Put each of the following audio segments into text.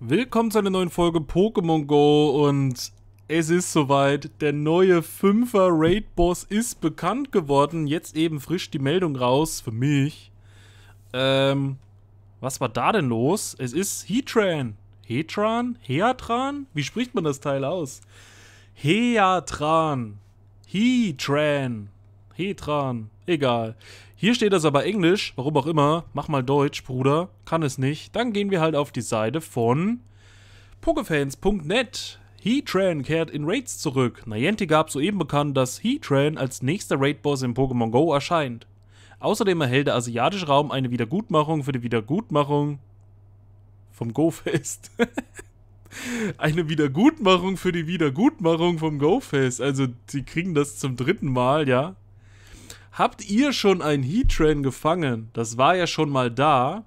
Willkommen zu einer neuen Folge Pokémon Go und es ist soweit, der neue 5er Raid Boss ist bekannt geworden, jetzt eben frisch die Meldung raus, für mich. Ähm, was war da denn los? Es ist Heatran, Heatran? Heatran? Wie spricht man das Teil aus? Heatran, Heatran, Hedran. Egal. Hier steht das aber Englisch, warum auch immer. Mach mal Deutsch, Bruder. Kann es nicht. Dann gehen wir halt auf die Seite von pokefans.net. Heatran kehrt in Raids zurück. Niantic gab soeben bekannt, dass Heatran als nächster Raid-Boss in Pokémon GO erscheint. Außerdem erhält der asiatische Raum eine Wiedergutmachung für die Wiedergutmachung vom Go-Fest. eine Wiedergutmachung für die Wiedergutmachung vom Go-Fest. Also, die kriegen das zum dritten Mal, ja habt ihr schon einen Heat-Train gefangen? Das war ja schon mal da.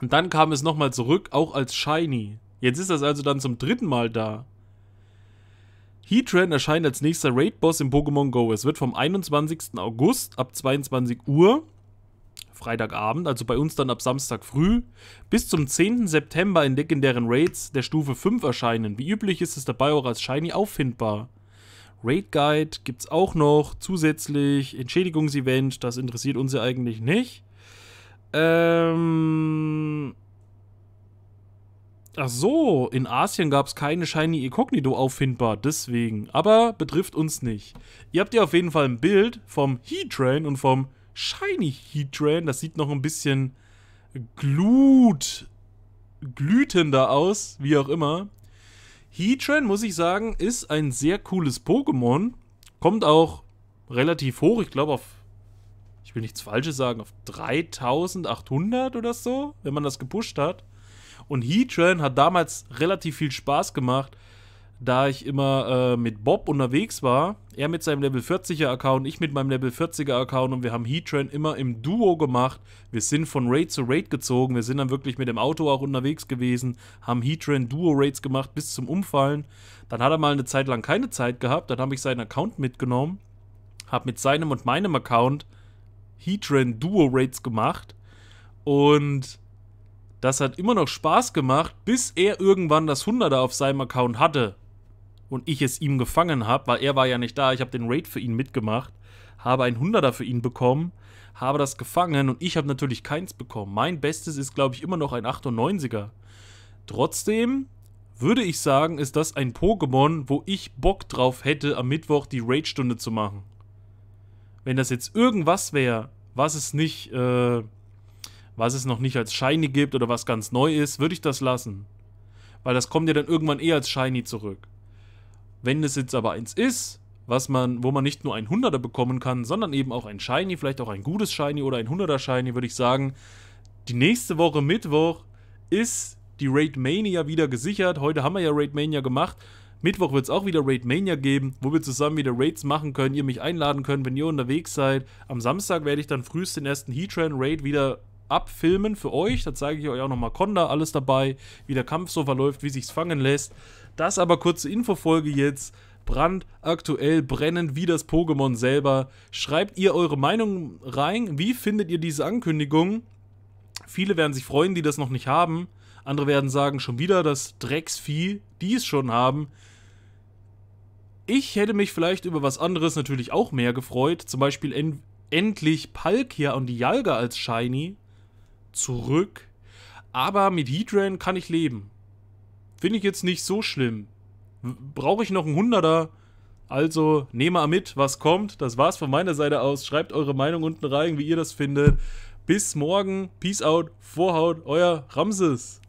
Und dann kam es nochmal zurück, auch als Shiny. Jetzt ist das also dann zum dritten Mal da. Heatran erscheint als nächster Raid-Boss im Pokémon Go. Es wird vom 21. August ab 22 Uhr, Freitagabend, also bei uns dann ab Samstag früh, bis zum 10. September in legendären Raids der Stufe 5 erscheinen. Wie üblich ist es dabei auch als Shiny auffindbar. Raid Guide gibt es auch noch zusätzlich. Entschädigungsevent, das interessiert uns ja eigentlich nicht. Ähm. Ach so, in Asien gab es keine Shiny Incognito auffindbar, deswegen. Aber betrifft uns nicht. Ihr habt ja auf jeden Fall ein Bild vom Heatran und vom Shiny Heatran. Das sieht noch ein bisschen glut, glütender aus, wie auch immer. Heatran, muss ich sagen, ist ein sehr cooles Pokémon. Kommt auch relativ hoch, ich glaube auf, ich will nichts Falsches sagen, auf 3800 oder so, wenn man das gepusht hat. Und Heatran hat damals relativ viel Spaß gemacht, da ich immer äh, mit Bob unterwegs war, er mit seinem Level 40er Account, ich mit meinem Level 40er Account und wir haben Heatran immer im Duo gemacht. Wir sind von Raid zu Raid gezogen, wir sind dann wirklich mit dem Auto auch unterwegs gewesen, haben Heatran Duo Raids gemacht bis zum Umfallen. Dann hat er mal eine Zeit lang keine Zeit gehabt, dann habe ich seinen Account mitgenommen, habe mit seinem und meinem Account Heatran Duo Raids gemacht und das hat immer noch Spaß gemacht, bis er irgendwann das 100er auf seinem Account hatte und ich es ihm gefangen habe, weil er war ja nicht da, ich habe den Raid für ihn mitgemacht, habe einen Hunderter für ihn bekommen, habe das gefangen und ich habe natürlich keins bekommen. Mein Bestes ist, glaube ich, immer noch ein 98er. Trotzdem würde ich sagen, ist das ein Pokémon, wo ich Bock drauf hätte, am Mittwoch die Raid-Stunde zu machen. Wenn das jetzt irgendwas wäre, was es nicht, äh, was es noch nicht als Shiny gibt oder was ganz neu ist, würde ich das lassen. Weil das kommt ja dann irgendwann eh als Shiny zurück. Wenn es jetzt aber eins ist, was man, wo man nicht nur ein Hunderter bekommen kann, sondern eben auch ein Shiny, vielleicht auch ein gutes Shiny oder ein Hunderter Shiny, würde ich sagen, die nächste Woche Mittwoch ist die Raid Mania wieder gesichert. Heute haben wir ja Raid Mania gemacht. Mittwoch wird es auch wieder Raid Mania geben, wo wir zusammen wieder Raids machen können, ihr mich einladen könnt, wenn ihr unterwegs seid. Am Samstag werde ich dann frühest den ersten Heatran Raid wieder abfilmen für euch. Da zeige ich euch auch nochmal Konda, alles dabei, wie der Kampf so verläuft, wie sich's fangen lässt. Das aber kurze Infofolge jetzt. Brand aktuell brennend wie das Pokémon selber. Schreibt ihr eure Meinung rein. Wie findet ihr diese Ankündigung? Viele werden sich freuen, die das noch nicht haben. Andere werden sagen, schon wieder das Drecksvieh, die es schon haben. Ich hätte mich vielleicht über was anderes natürlich auch mehr gefreut. Zum Beispiel en endlich Palkia und die Dialga als Shiny zurück. Aber mit Heatran kann ich leben. Finde ich jetzt nicht so schlimm. Brauche ich noch einen Hunderter? Also, nehme mal mit, was kommt. Das war's von meiner Seite aus. Schreibt eure Meinung unten rein, wie ihr das findet. Bis morgen. Peace out. Vorhaut. Euer Ramses.